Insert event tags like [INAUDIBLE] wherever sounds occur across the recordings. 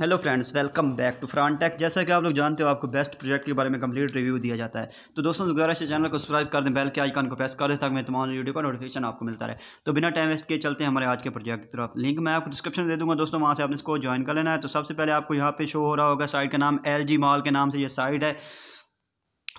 hello friends welcome back to Frontech जैसा कि आप लोग जानते हो आपको बेस्ट प्रोजेक्ट के बारे में कंप्लीट रिव्यू दिया जाता है तो दोस्तों दोबारा से चैनल को सब्सक्राइब कर दें बेल के आइकन को प्रेस कर दें ताकि मेरे तमाम वीडियो का नोटिफिकेशन आपको मिलता रहे तो बिना टाइम वेस्ट किए चलते हैं हमारे आज के प्रोजेक्ट की तरफ लिंक मैं आपको डिस्क्रिप्शन दे दूँगा दोस्तों वहाँ से आपने इसको ज्वाइन कर लेना है तो सबसे पहले आपको यहाँ पर शो हो रहा होगा साइट का नाम एल मॉल के नाम से यह साइट है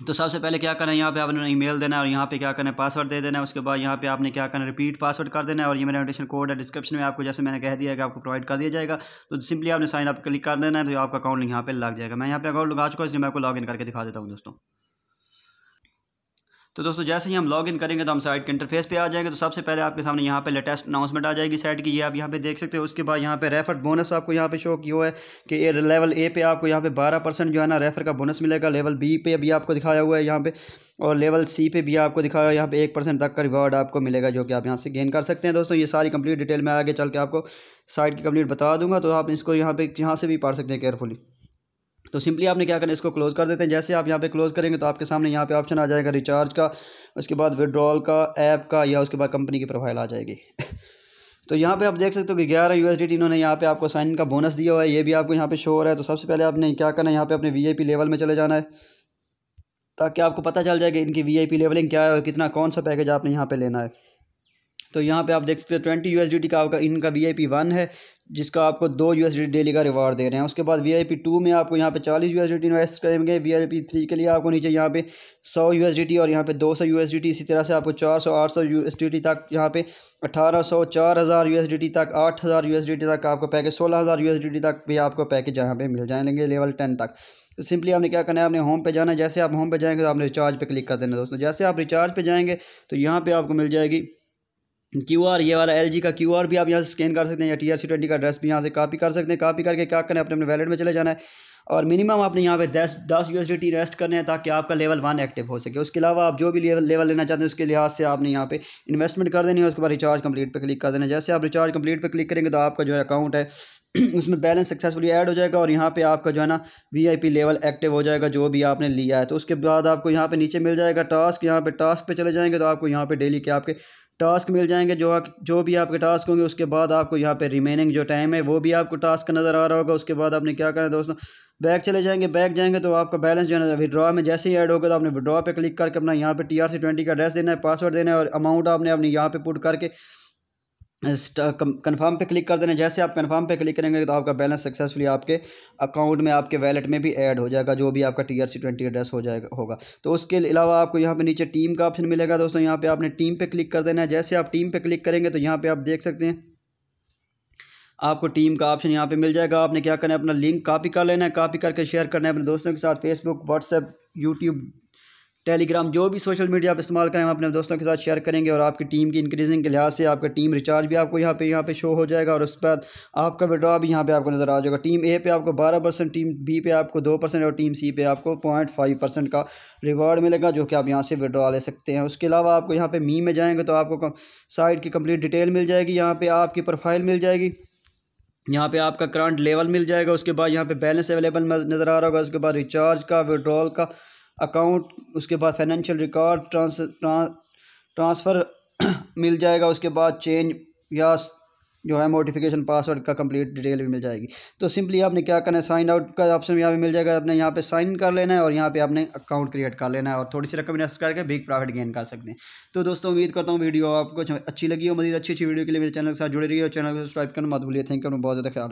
तो सबसे पहले क्या करना है यहाँ पे आपने ईमेल देना है और यहाँ पे क्या करना है पासवर्ड दे देना है उसके बाद यहाँ पे आपने क्या करना है रिपीट पासवर्ड कर देना है और ये मेरा नोटेशन कोड है डिस्क्रिप्शन में आपको जैसे मैंने कह दिया है कि आपको प्रोवाइड कर दिया जाएगा तो सिंपली आपने साइन अप क्लिक कर देना है तो आपका अकाउंट यहाँ पर लग जाएगा मैं यहाँ पे अकाउंट लगा चुका हूँ इसलिए मैं आपको लॉग इन करके दिखा देता हूँ दोस्तों तो दोस्तों जैसे ही हम लॉग इन करेंगे तो हम साइट के इंटरफेस पे आ जाएंगे तो सबसे पहले आपके सामने यहाँ पे लेटेस्ट अनाउंसमेंट आ जाएगी साइट की ये आप यहाँ पे देख सकते हैं उसके बाद यहाँ पे रेफर बोनस आपको यहाँ पे शो किया है कि ये लेवल ए पे आपको यहाँ पे बारह परसेंट जो है ना रेफर का बोनस मिलेगा लेवल बी पे भी आपको दिखाया हुआ है यहाँ पे और लेवल सी पे भी आपको दिखाया हुआ है यहाँ पे एक परसेंट तक का रिवॉर्ड आपको मिलेगा जो कि आप यहाँ से गेन कर सकते हैं दोस्तों ये सारी कंप्लीट डिटेल में आगे चल के आपको साइट की कंप्लीट बता दूंगा तो आप इसको यहाँ पे यहाँ से भी पढ़ सकते हैं केयरफुली तो सिंपली आपने क्या करना है इसको क्लोज़ कर देते हैं जैसे आप यहाँ पे क्लोज़ करेंगे तो आपके सामने यहाँ पे ऑप्शन आ जाएगा रिचार्ज का उसके बाद विड्रॉल का ऐप का या उसके बाद कंपनी की प्रोफाइल आ जाएगी [LAUGHS] तो यहाँ पे आप देख सकते हो कि ग्यारह यू इन्होंने यहाँ पे आपको साइन का बोनस दिया हुआ है ये भी आपको यहाँ पे शो हो रहा है तो सबसे पहले आपने क्या करना है यहाँ पे अपने वी लेवल में चले जाना है ताकि आपको पता चल जाए कि इनकी वीआईपी लेवलिंग क्या है और कितना कौन सा पैकेज आपने यहाँ पे लेना है तो यहाँ पे आप देख सकते हो ट्वेंटी यू का आपका इनका वी आई पी वन है जिसका आपको दो यू डेली का रिवार्ड दे रहे हैं उसके बाद वी आई पी टू में आपको यहाँ पे चालीस यू एस इन्वेस्ट करेंगे वी आई पी थ्री के लिए आपको नीचे यहाँ पे सौ यू और यहाँ पे दो सौ यू इसी तरह से आपको चार सौ आठ सौ यू तक यहाँ पे अठारह सौ चार हज़ार यू तक आठ हज़ार यू तक आपको पैकेज सोलह हज़ार यू तक भी आपको पैकेज यहाँ पे मिल जाएंगे लेवल टेन तक तो सिंपली आपने क्या करना है आपने होम पे जाना है जैसे आप होम पे जाएंगे तो आपने रिचार्ज पे क्लिक कर देना दोस्तों जैसे आप रिचार्ज पे जाएंगे तो यहाँ पे आपको मिल जाएगी क्यू आर ये वाला एल जी का क्यू आर भी आप यहाँ से स्कैन कर सकते हैं या टी आर सी ट्वेंटी का एड्रेस भी यहाँ से कॉपी कर सकते हैं कॉपी करके क्या करें अपने अपने वैलेट में चले जाना है और मिनिमम आपने यहाँ पे दस दस U S D T rest करने हैं ताकि आपका लेवल वन एक्टिव हो सके उसके अलावा आप जो भी लेवल लेवल लेना चाहते हैं उसके लिहाज से आपने यहाँ पे इन्वेस्टमेंट कर देनी है उसके बाद रिचार्ज कंप्लीट पे क्लिक कर देना जैसे आप रिचार्ज कंप्लीट पे क्लिक करेंगे तो आपका जो है अकाउंट है [CLEARS THROAT] उसमें बैलेंस सक्सेसफुली ऐड हो जाएगा और यहाँ पर आपका जो है ना पी लेवल एक्टिव हो जाएगा जो भी आपने लिया है तो उसके बाद आपको यहाँ पर नीचे मिल जाएगा टास्क यहाँ पर टास्क पर चले जाएंगे तो आपको यहाँ पे डेली के आपके टास्क मिल जाएंगे जो जो भी आपके टास्क होंगे उसके बाद आपको यहाँ पे रिमेनिंग जो टाइम है वो भी आपको टास्क नज़र आ रहा होगा उसके बाद आपने क्या करना है दोस्तों बैक चले जाएंगे बैक जाएंगे तो आपका बैलेंस जो है ना विड्रॉ में जैसे ही ऐड होगा तो आपने विड्रॉ पे क्लिक करके अपना यहाँ पे टी आर सी ट्वेंटी का एड्रेस देना है पासवर्ड देना है और अमाउंट आपने अपने यहाँ पे पुट करके कन्फर्म पे क्लिक कर देना जैसे आप कन्फर्म पे क्लिक करेंगे तो आपका बैलेंस सक्सेसफुली आपके अकाउंट में आपके वैलेट में भी ऐड हो जाएगा जो भी आपका T R C twenty address हो जाएगा होगा तो उसके अलावा आपको यहाँ पे नीचे टीम का ऑप्शन मिलेगा दोस्तों यहाँ पे आपने टीम पे क्लिक कर देना है जैसे आप टीम पे क्लिक करेंगे तो यहाँ पे आप देख सकते हैं आपको टीम का ऑप्शन यहाँ पे मिल जाएगा आपने क्या करना है अपना लिंक कॉपी कर लेना है कॉपी करके शेयर करना है अपने दोस्तों के साथ फेसबुक व्हाट्सएप यूट्यूब टेलीग्राम जो भी सोशल मीडिया आप इस्तेमाल करें हम अपने दोस्तों के साथ शेयर करेंगे और आपकी टीम की इंक्रीजिंग के लिहाज से आपका टीम रिचार्ज भी आपको यहाँ पे यहाँ पे शो हो जाएगा और उसके बाद आपका विड्रॉ भी यहाँ पे आपको नज़र आ जाएगा टीम ए पे आपको 12 परसेंट टीम बी पे आपको 2 परसेंट और टीम सी पे आपको पॉइंट फाइव परसेंट का रिवॉर्ड मिलेगा जो कि आप यहाँ से विड्रॉ ले सकते हैं उसके अलावा आपको यहाँ पर मी में जाएंगे तो आपको साइट की कम्प्लीट डिटेल मिल जाएगी यहाँ पर आपकी प्रोफाइल मिल जाएगी यहाँ पे आपका करंट लेवल मिल जाएगा उसके बाद यहाँ पे बैलेंस अवेलेबल नज़र आ रहा होगा उसके बाद रिचार्ज का विड्रॉल का अकाउंट उसके बाद फाइनेंशियल रिकॉर्ड ट्रांस ट्रांसफ़र मिल जाएगा उसके बाद चेंज या जो है मोटिफिकेशन पासवर्ड का कंप्लीट डिटेल भी मिल जाएगी तो सिंपली आपने क्या करना है साइन आउट का ऑप्शन यहाँ पे मिल जाएगा आपने यहाँ पे साइन कर लेना है और यहाँ पे आपने अकाउंट क्रिएट कर लेना है और थोड़ी सी रकम इन्वेस्ट करके बिग प्रॉफिट गेन कर सकते हैं तो दोस्तों उम्मीद करता हूँ वीडियो आपको अच्छी लगी हो मजीद अच्छी अच्छी वीडियो के लिए मेरे चैनल के साथ जुड़े है और चैनल को सब्सक्राइब करना मत भूलिए थैंक यू बहुत ज़्यादा ख्याल